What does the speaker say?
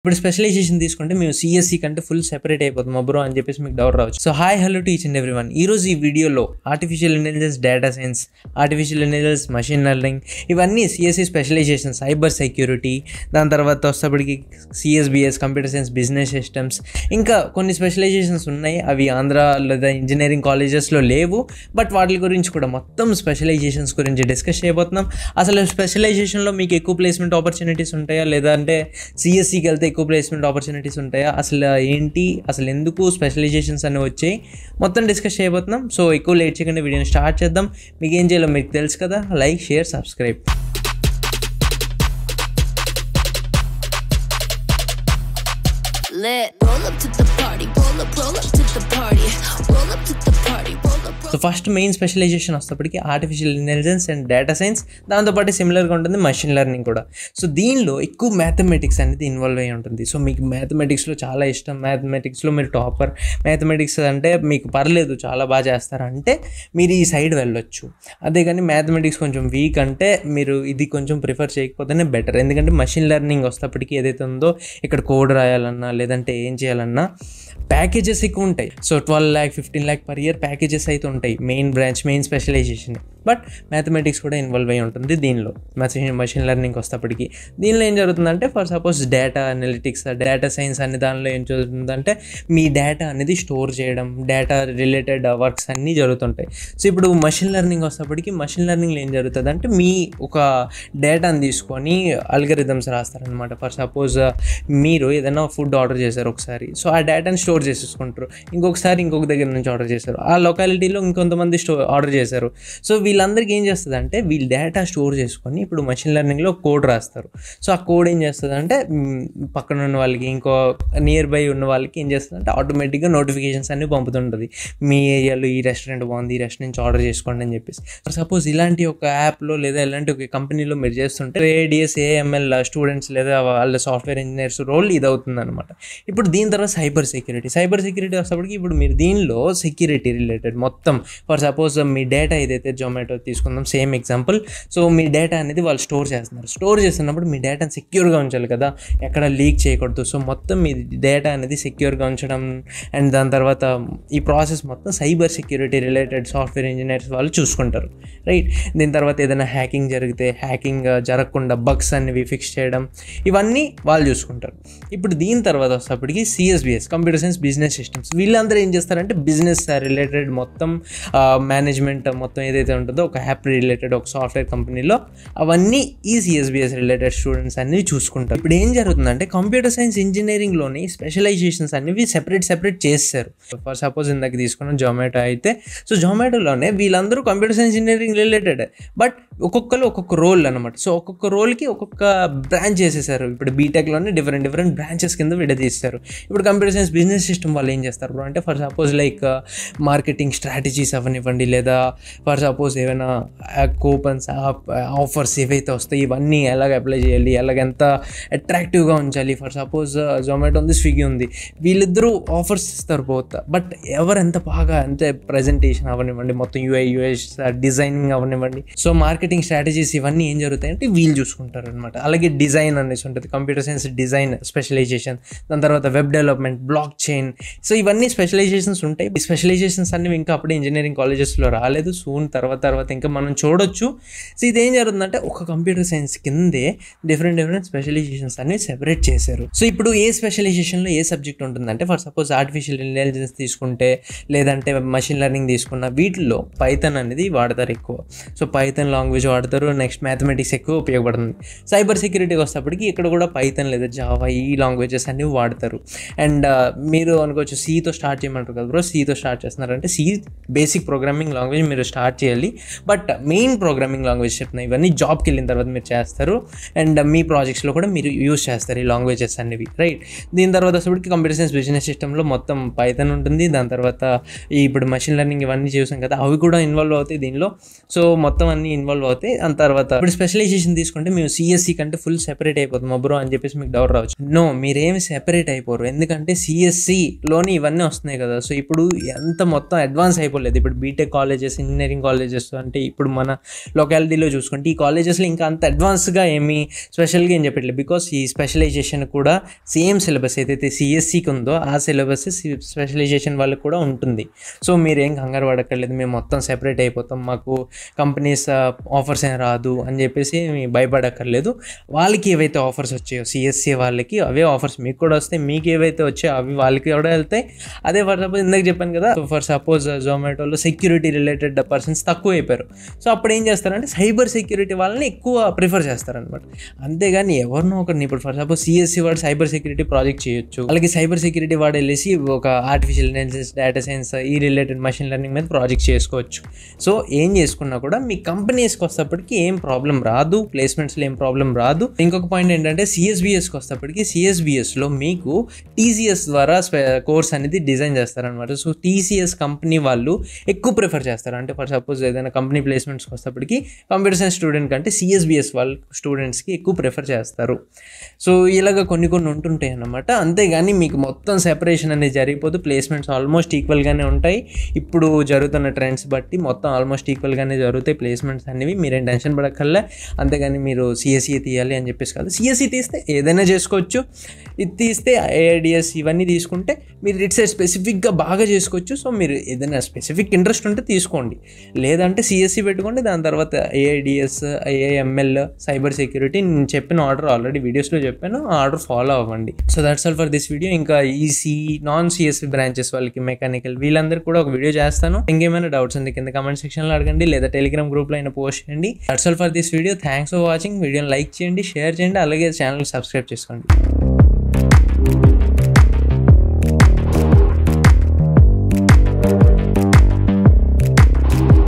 ఇప్పుడు స్పెషలైజేషన్ తీసుకుంటే మేము సిఎస్సి e కంటే ఫుల్ సెపరేట్ అయిపోతాం బ్రో అని చెప్పేసి మీకు డౌట్ రావచ్చు so hi hello to each and every one ఈరోజు ఈ వీడియోలో artificial intelligence data science artificial intelligence machine learning ఇవన్నీ సిఎస్సి స్పెషలైజేషన్ సైబర్ సెక్యూరిటీ దాని తర్వాత వచ్చేప్పటికి CSBS computer science business systems ఇంకా కొన్ని స్పెషలైజేషన్స్ ఉన్నాయి అవి ఆంధ్ర లేదా ఇంజనీరింగ్ కాలేజెస్లో లేవు బట్ వాటి గురించి కూడా మొత్తం స్పెషలైజేషన్స్ గురించి డిస్కస్ చేయబోతున్నాం అసలు స్పెషలైజేషన్లో మీకు ఎక్కువ ప్లేస్మెంట్ ఆపర్చునిటీస్ ఉంటాయా లేదంటే సిఎస్సికి e వెళ్తే ఎక్కువ ప్లేస్మెంట్ ఆపర్చునిటీస్ ఉంటాయా అసలు ఏంటి అసలు ఎందుకు స్పెషలైజేషన్స్ అనేవి వచ్చాయి మొత్తం డిస్కస్ చేయబోతున్నాం సో ఎక్కువ లేట్ చేయకుండా వీడియోని స్టార్ట్ చేద్దాం మీకు ఏం చేయాలో మీకు తెలుసు కదా like share subscribe Roll up to the party, roll up, roll up to the party, roll up to the party, roll so first main specialisation వస్తే artificial intelligence and data science దాంతోపాటు సిమిలర్గా ఉంటుంది మషిన్ లెర్నింగ్ కూడా so దీనిలో ఎక్కువ mathematics అనేది involve అయి ఉంటుంది సో మీకు మ్యాథమెటిక్స్లో చాలా ఇష్టం మ్యాథమెటిక్స్లో మీరు టాపర్ మ్యాథమెటిక్స్ అంటే మీకు పర్లేదు చాలా బాగా చేస్తారంటే మీరు ఈ సైడ్ వెళ్ళొచ్చు అదే కానీ మ్యాథమెటిక్స్ కొంచెం వీక్ అంటే మీరు ఇది కొంచెం ప్రిఫర్ చేయకపోతేనే బెటర్ ఎందుకంటే మషిన్ లెర్నింగ్ వస్తేప్పటికీ ఏదైతే ఉందో ఇక్కడ కోడ్ రాయాలన్నా లేదంటే ఏం చేయాలన్నా ప్యాకేజెస్ ఎక్కువ ఉంటాయి so twelve lakh fifteen lakh per year packages అయితే ఉంటాయి ఉంటాయి main branch main specialisation but mathematics కూడా ఇన్వాల్వ్ అయి ఉంటుంది దీనిలో మెషిన్ మెషిన్ లెర్నింగ్ వస్తేప్పటికి దీనిలో ఏం జరుగుతుందంటే for suppose data analytics data science అనే దానిలో ఏం జరుగుతుందంటే మీ డేటా అనేది స్టోర్ చేయడం డేటా రిలేటెడ్ వర్క్స్ అన్నీ జరుగుతుంటాయి సో ఇప్పుడు మెషిన్ లెర్నింగ్ వస్తేప్పటికి మషిన్ లెర్నింగ్లో ఏం జరుగుతుంది అంటే మీ ఒక డేటాని తీసుకొని అల్గరిథమ్స్ రాస్తారనమాట ఫర్ సపోజ్ మీరు ఏదైనా ఫుడ్ ఆర్డర్ చేశారు ఒకసారి సో ఆ డేటాని స్టోర్ చేసేసుకుంటారు ఇంకొకసారి ఇంకొక దగ్గర నుంచి ఆర్డర్ చేశారు ఆ లొకాలిటీలో ఇంకొంతమంది స్టో ఆర్డర్ చేశారు సో వీళ్ళందరికీ ఏం చేస్తుంది అంటే వీళ్ళు డేటా స్టోర్ చేసుకొని ఇప్పుడు మషిన్ లెర్నింగ్లో కోడ్ రాస్తారు సో ఆ కోడ్ ఏం చేస్తుంది అంటే పక్కన ఉన్న వాళ్ళకి ఇంకో నియర్ బై ఉన్న వాళ్ళకి ఏం చేస్తుంది అంటే ఆటోమేటిక్గా నోటిఫికేషన్స్ అన్ని పంపుతుంటుంది మీ ఏరియాలో ఈ రెస్టారెంట్ బాగుంది ఈ రెస్టారెంట్ నుంచి ఆర్డర్ చేసుకోండి అని చెప్పేసి సపోజ్ ఇలాంటి ఒక యాప్లో లేదా ఇలాంటి ఒక కంపెనీలో మీరు చేస్తుంటే ఏడిఎస్ ఏఎంఎల్ స్టూడెంట్స్ లేదా వాళ్ళ సాఫ్ట్వేర్ ఇంజనీర్స్ రోల్ ఇది అవుతుందన్నమాట ఇప్పుడు దీని తర్వాత సైబర్ సెక్యూరిటీ సైబర్ సెక్యూరిటీ వచ్చేటప్పటికి ఇప్పుడు మీరు దీనిలో సెక్యూరిటీ రిలేటెడ్ మొత్తం ఫర్ సపోజ్ మీ డేటా ఏదైతే జొమాటో జొమాటో తీసుకుందాం సేమ్ ఎగ్జాంపుల్ సో మీ డేటా అనేది వాళ్ళు స్టోర్ చేస్తున్నారు స్టోర్ చేస్తున్నప్పుడు మీ డేటాను సెక్యూర్గా ఉంచాలి కదా ఎక్కడ లీక్ చేయకూడదు సో మొత్తం మీ డేటా అనేది సెక్యూర్గా ఉంచడం అండ్ దాని తర్వాత ఈ ప్రాసెస్ మొత్తం cyber security related software engineers వాళ్ళు చూసుకుంటారు రైట్ దీని తర్వాత ఏదైనా హ్యాకింగ్ జరిగితే హ్యాకింగ్ uh, జరగకుండా బగ్స్ అనేవి ఫిక్స్ చేయడం ఇవన్నీ వాళ్ళు చూసుకుంటారు ఇప్పుడు దీని తర్వాత వచ్చేటప్పటికి CSBS computer science business systems వీళ్ళందరూ ఏం చేస్తారంటే బిజినెస్ రిలేటెడ్ మొత్తం మేనేజ్మెంట్ uh, మొత్తం ఏదైతే ఉంటుందో ఉంటుందో ఒక యాప్ రిలేటెడ్ ఒక సాఫ్ట్వేర్ కంపెనీలో అవన్నీ ఈ సిఎస్బిఎస్ రిలేటెడ్ స్టూడెంట్స్ అన్నీ చూసుకుంటారు ఇప్పుడు ఏం జరుగుతుందంటే కంప్యూటర్ సైన్స్ ఇంజనీరింగ్లోని స్పెషలైజేషన్స్ అనేవి సెపరేట్ సెపరేట్ చేస్తారు ఫర్ సపోజ్ ఇందాక తీసుకున్న జొమాటో అయితే సో జొమాటోలోనే వీళ్ళందరూ computer science engineering related but ఒక్కొక్కరు ఒక్కొక్క రోల్ అనమాట సో ఒక్కొక్క రోల్కి ఒక్కొక్క బ్రాంచ్ చేసేసారు ఇప్పుడు బీటెక్లోనే డిఫరెంట్ డిఫరెంట్ బ్రాంచెస్ కింద విడదీస్తారు ఇప్పుడు కంప్యూటర్ సైన్స్ బిజినెస్ సిస్టమ్ వాళ్ళు ఏం చేస్తారు బ్రో అంటే for suppose like marketing strategies అవనివ్వండి లేదా ఫర్ సపోజ్ ఏమైనా కూపన్స్ ఆఫర్స్ ఏవైతే వస్తాయి ఇవన్నీ ఎలాగ అప్లై చేయాలి ఎలాగెంత అట్రాక్టివ్గా ఉంచాలి ఫర్ సపోజ్ జొమాటో ఉంది స్విగ్గీ ఉంది వీళ్ళిద్దరూ ఆఫర్స్ ఇస్తారు పోత బట్ ఎవరు ఎంత బాగా అంటే ప్రజెంటేషన్ అవనివ్వండి మొత్తం యూఐ యూఎస్ డిజైనింగ్ అవనివ్వండి సో మార్కెట్ మార్కెటింగ్ స్ట్రాటజీస్ ఇవన్నీ ఏం జరుగుతాయి అంటే వీళ్ళు చూసుకుంటారు అనమాట అలాగే డిజైన్ అనేసి ఉంటుంది కంప్యూటర్ సైన్స్ డిజైన్ స్పెషలైజేషన్ దాని తర్వాత web development blockchain so ఇవన్నీ స్పెషలైజేషన్స్ ఉంటాయి ఈ స్పెషలైజేషన్స్ అన్నీ ఇంకా అప్పుడే ఇంజనీరింగ్ కాలేజెస్లో రాలేదు సూన్ తర్వాత తర్వాత ఇంకా మనం చూడొచ్చు సో ఇది ఏం జరుగుతుందంటే ఒక కంప్యూటర్ సైన్స్ కిందే డిఫరెంట్ డిఫరెంట్ స్పెషలైజేషన్స్ అన్ని సెపరేట్ చేశారు సో ఇప్పుడు ఏ స్పెషలైజేషన్లో ఏ సబ్జెక్ట్ ఉంటుందంటే ఫర్ సపోజ్ ఆర్టిఫిషియల్ ఇంటెలిజెన్స్ తీసుకుంటే లేదంటే మషిన్ లెర్నింగ్ తీసుకున్న వీటిల్లో పైథన్ అనేది వాడతారు ఎక్కువ సో పైథన్ లాంగ్వేజ్ లాంగ్వేజ్ వాడతారు నెక్స్ట్ మ్యాథమెటిక్స్ ఎక్కువ ఉపయోగపడుతుంది సైబర్ సెక్యూరిటీకి వస్తేప్పటికి ఇక్కడ కూడా పైతన్ లేదా జావా ఈ లాంగ్వేజెస్ అన్నీ వాడతారు అండ్ uh, మీరు అనుకోవచ్చు సీతో స్టార్ట్ చేయమంటారు కదా బ్రో సీతో స్టార్ట్ చేస్తున్నారంటే సి బేసిక్ ప్రోగ్రామింగ్ లాంగ్వేజ్ మీరు స్టార్ట్ చేయాలి బట్ మెయిన్ ప్రోగ్రామింగ్ లాంగ్వేజ్ చెప్తున్నాయి ఇవన్నీ జాబ్కి వెళ్ళిన తర్వాత మీరు చేస్తారు అండ్ uh, మీ ప్రాజెక్ట్స్లో కూడా మీరు యూస్ చేస్తారు ఈ లాంగ్వేజెస్ అనేవి రైట్ దీని తర్వాత వచ్చేప్పటికి కంప్యూటర్ సైన్స్ బిజినెస్ సిస్టంలో మొత్తం పైతన్ ఉంటుంది దాని తర్వాత ఇప్పుడు మషిన్ లెర్నింగ్ ఇవన్నీ చూసాం కదా అవి కూడా ఇన్వాల్వ్ అవుతాయి దీనిలో సో మొత్తం అన్నీ ఇన్వాల్వ్ అవుతాయి దాని తర్వాత ఇప్పుడు స్పెషలైజేషన్ తీసుకుంటే మేము సిఎస్సి కంటే ఫుల్ సెపరేట్ అయిపోతాం బ్రో అని చెప్పేసి మీకు డౌట్ రావచ్చు నో మీరేమి సెపరేట్ అయిపోరు ఎందుకంటే లోని ఇవన్నీ వస్తున్నాయి కదా సో ఇప్పుడు ఎంత మొత్తం అడ్వాన్స్ అయిపోలేదు ఇప్పుడు బీటెక్ కాలేజెస్ ఇంజనీరింగ్ కాలేజెస్ అంటే ఇప్పుడు మన లొకాలిటీలో చూసుకుంటే ఈ కాలేజెస్లో ఇంకా అంత అడ్వాన్స్గా ఏమి స్పెషల్గా ఏం చెప్పట్లేదు బికాస్ ఈ స్పెషలైజేషన్ కూడా సేమ్ సిలబస్ ఏదైతే సిఎస్సికి ఉందో ఆ సిలబస్ స్పెషలైజేషన్ వాళ్ళకి కూడా ఉంటుంది సో మీరు ఏం కంగారు పడక్కర్లేదు మేము మొత్తం సెపరేట్ అయిపోతాం మాకు కంపెనీస్ ఆఫర్స్ ఏం రాదు అని చెప్పేసి భయపడక్కర్లేదు వాళ్ళకి ఏవైతే ఆఫర్స్ వచ్చాయో సిఎస్సి వాళ్ళకి అవే ఆఫర్స్ మీకు కూడా వస్తాయి మీకు ఏవైతే వచ్చాయో అవి వాళ్ళకి కూడా వెళ్తాయి అదే ఫర్ సపోజ్ ఇందాక చెప్పాను కదా ఫర్ సపోజ్ జొమాటోలో సెక్యూరిటీ రిలేటెడ్ పర్సన్స్ తక్కువ అయిపోయారు సో అప్పుడు ఏం చేస్తారంటే సైబర్ సెక్యూరిటీ వాళ్ళని ఎక్కువ ప్రిఫర్ చేస్తారనమాట అంతేగాని ఎవరినో ఒకరిని ఇప్పుడు ఫర్ సపోజ్ సిఎస్సి వాడు సైబర్ సెక్యూరిటీ ప్రాజెక్ట్ చేయొచ్చు వాళ్ళకి సైబర్ సెక్యూరిటీ వాడు వెళ్ళేసి ఒక ఆర్టిఫిషియల్ ఇంటెలిజెన్స్ డేటా సైన్స్ ఈ రిలేటెడ్ మషిన్ లెర్నింగ్ మీద ప్రాజెక్ట్ చేసుకోవచ్చు సో ఏం చేసుకున్నా కూడా మీ కంపెనీస్ సిఎస్బిఎస్కి వస్తేప్పటికి ఏం ప్రాబ్లం రాదు ప్లేస్మెంట్స్లో ఏం ప్రాబ్లం రాదు ఇంకొక పాయింట్ ఏంటంటే సిఎస్బిఎస్కి వస్తేప్పటికి సిఎస్బిఎస్లో మీకు టీసీఎస్ ద్వారా కోర్స్ అనేది డిజైన్ చేస్తారనమాట సో టీసీఎస్ కంపెనీ వాళ్ళు ఎక్కువ ప్రిఫర్ చేస్తారు అంటే ఫర్ సపోజ్ ఏదైనా కంపెనీ ప్లేస్మెంట్స్కి వస్తేప్పటికి కంప్యూటర్ సైన్స్ స్టూడెంట్ కంటే సిఎస్బిఎస్ వాళ్ళ స్టూడెంట్స్కి ఎక్కువ ప్రిఫర్ చేస్తారు సో ఇలాగ కొన్ని కొన్ని ఉంటుంటాయి అనమాట అంతేగాని మీకు మొత్తం సెపరేషన్ అనేది జరిగిపోదు ప్లేస్మెంట్స్ ఆల్మోస్ట్ ఈక్వల్గానే ఉంటాయి ఇప్పుడు జరుగుతున్న ట్రెండ్స్ బట్టి మొత్తం ఆల్మోస్ట్ ఈక్వల్గానే జరుగుతాయి ప్లేస్మెంట్స్ అనేవి అనేవి మీరేం టెన్షన్ పడక్కర్లే అంతేగాని మీరు సిఎస్ఈ e తీయాలి అని చెప్పేసి కాదు సిఎస్ఈ e తీస్తే ఏదైనా చేసుకోవచ్చు ఇది తీస్తే ఐఐడిఎస్ ఇవన్నీ తీసుకుంటే మీరు ఇట్స్ స్పెసిఫిక్గా బాగా చేసుకోవచ్చు సో మీరు ఏదైనా స్పెసిఫిక్ ఇంట్రెస్ట్ ఉంటే తీసుకోండి లేదంటే సిఎస్సి e పెట్టుకోండి దాని తర్వాత ఏఐడిఎస్ ఐఐఎంఎల్ సైబర్ సెక్యూరిటీ నేను చెప్పిన ఆర్డర్ ఆల్రెడీ వీడియోస్లో చెప్పాను ఆ ఆర్డర్ ఫాలో అవ్వండి so that's all for this video ఇంకా ఈసీ నాన్ సిఎస్సి బ్రాంచెస్ వాళ్ళకి మెకానికల్ వీళ్ళందరూ కూడా ఒక వీడియో చేస్తాను ఇంకేమైనా డౌట్స్ ఉంది కింద కమెంట్ సెక్షన్లో అడగండి లేదా టెలిగ్రామ్ గ్రూప్లో అయినా పోస్ట్ చేయండి that's all for this video thanks for watching వీడియోని లైక్ చేయండి షేర్ చేయండి అలాగే ఛానల్ సబ్స్క్రైబ్ చేసుకోండి